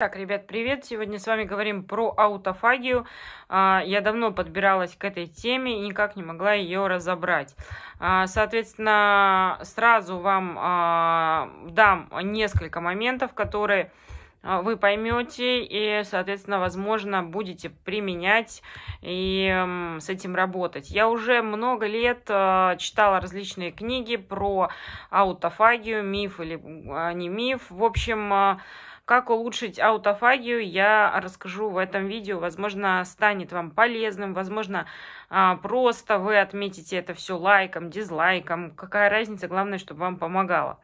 Так, ребят, привет! Сегодня с вами говорим про аутофагию. А, я давно подбиралась к этой теме и никак не могла ее разобрать. А, соответственно, сразу вам а, дам несколько моментов, которые вы поймете и, соответственно, возможно, будете применять и с этим работать. Я уже много лет читала различные книги про аутофагию, миф или не миф. В общем, как улучшить аутофагию, я расскажу в этом видео. Возможно, станет вам полезным, возможно, а, просто вы отметите это все лайком, дизлайком. Какая разница, главное, чтобы вам помогало.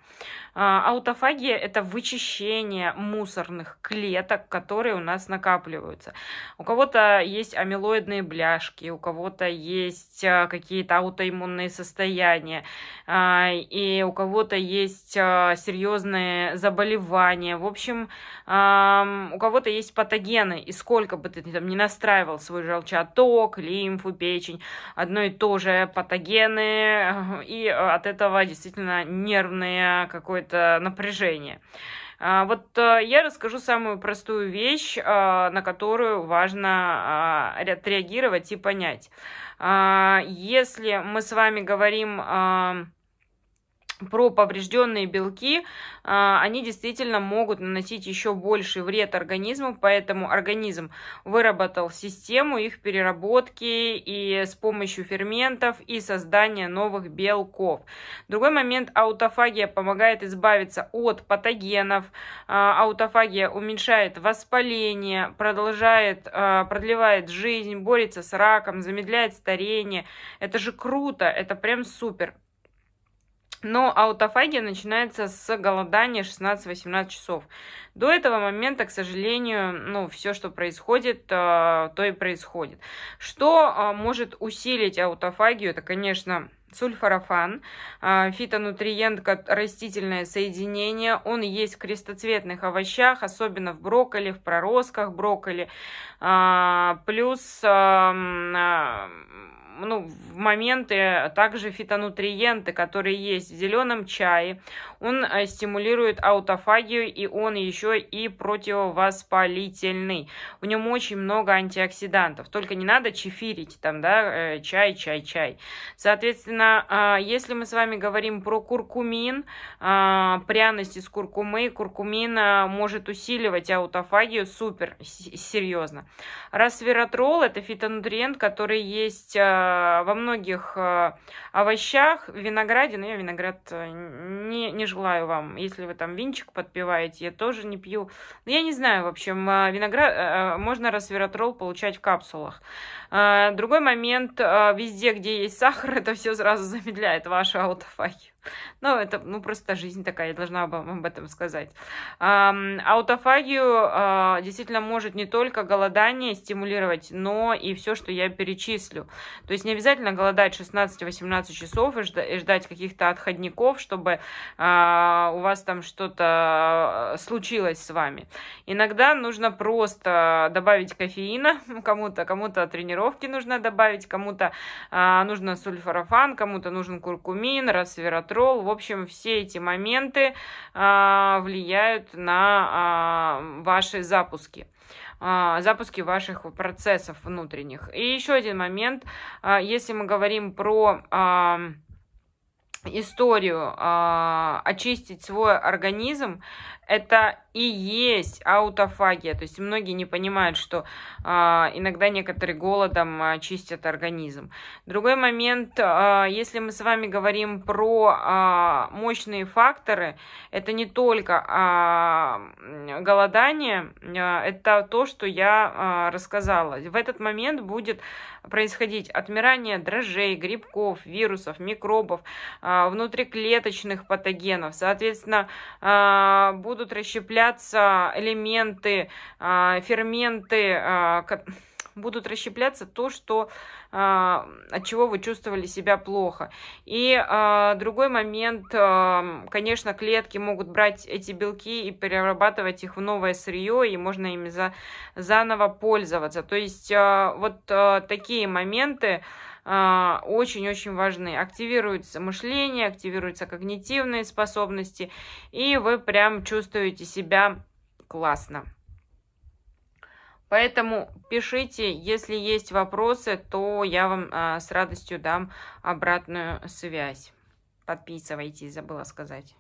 А, аутофагия – это вычищение мусорных клеток, которые у нас накапливаются. У кого-то есть амилоидные бляшки, у кого-то есть а, какие-то аутоиммунные состояния, и у кого-то есть серьезные заболевания. В общем, у кого-то есть патогены, и сколько бы ты там не настраивал свой желчаток, лимфу, печень, одно и то же патогены, и от этого действительно нервное какое-то напряжение. А, вот э, я расскажу самую простую вещь, э, на которую важно отреагировать а, и понять. А, если мы с вами говорим про поврежденные белки, а, они действительно могут наносить еще больший вред организму, поэтому организм выработал систему их переработки и с помощью ферментов и создания новых белков. Другой момент, аутофагия помогает избавиться от патогенов, а, аутофагия уменьшает воспаление, продолжает, а, продлевает жизнь, борется с раком, замедляет старение. Это же круто, это прям супер. Но аутофагия начинается с голодания 16-18 часов. До этого момента, к сожалению, ну, все, что происходит, э, то и происходит. Что э, может усилить аутофагию, это, конечно, сульфорафан, э, фитонутриент, растительное соединение. Он есть в крестоцветных овощах, особенно в брокколи, в проростках брокколи. Плюс эм, ну, в моменты а также фитонутриенты, которые есть в зеленом чае. Он э, стимулирует аутофагию и он еще и противовоспалительный. В нем очень много антиоксидантов. Только не надо чефирить там, да, э, чай, чай, чай. Соответственно, а, если мы с вами говорим про куркумин, а, пряности с куркумы, куркумин может усиливать аутофагию супер серьезно. Расвератрол – это фитонутриент, который есть Э, во многих э, овощах, винограде, но я виноград э, не, не желаю вам. Если вы там винчик подпиваете, я тоже не пью. Но ну, я не знаю, в общем, виноград, можно ресвератрол получать в капсулах. Другой момент, везде, где есть сахар, это все сразу замедляет вашу аутофагию. Ну, это ну, просто жизнь такая, я должна вам об этом сказать. Аутофагию а, действительно может не только голодание стимулировать, но и все, что я перечислю. То есть не обязательно голодать 16-18 часов и ждать каких-то отходников, чтобы а, у вас там что-то а, случилось с вами. Иногда нужно просто добавить кофеина кому-то, кому-то тренировки нужно добавить, кому-то нужно сульфорафан, кому-то нужен куркумин, росвератрол, контрол. В общем, все эти моменты а, влияют на а, ваши запуски а, запуски ваших процессов внутренних. И еще один момент, если мы говорим про историю, э, очистить свой организм, это и есть аутофагия. То есть многие не понимают, что э, иногда некоторые голодом э, организм. Другой момент, э, если мы с вами говорим про э, мощные факторы, это не только э, голодание, э, это то, что я э, рассказала. В этот момент будет происходить отмирание дрожжей, грибков, вирусов, микробов, э, а, внутриклеточных патогенов. Соответственно, а, будут расщепляться элементы, а, ферменты, будут расщепляться то, что, от чего вы чувствовали себя плохо. И другой момент, конечно, клетки могут брать эти белки и перерабатывать их в новое сырье, и можно ими за, заново пользоваться. То есть вот такие моменты, а, очень-очень важны. Активируется мышление, активируются когнитивные способности, и вы прям чувствуете себя классно. Поэтому пишите, если есть вопросы, то я вам а, с радостью дам обратную связь. Подписывайтесь, забыла сказать.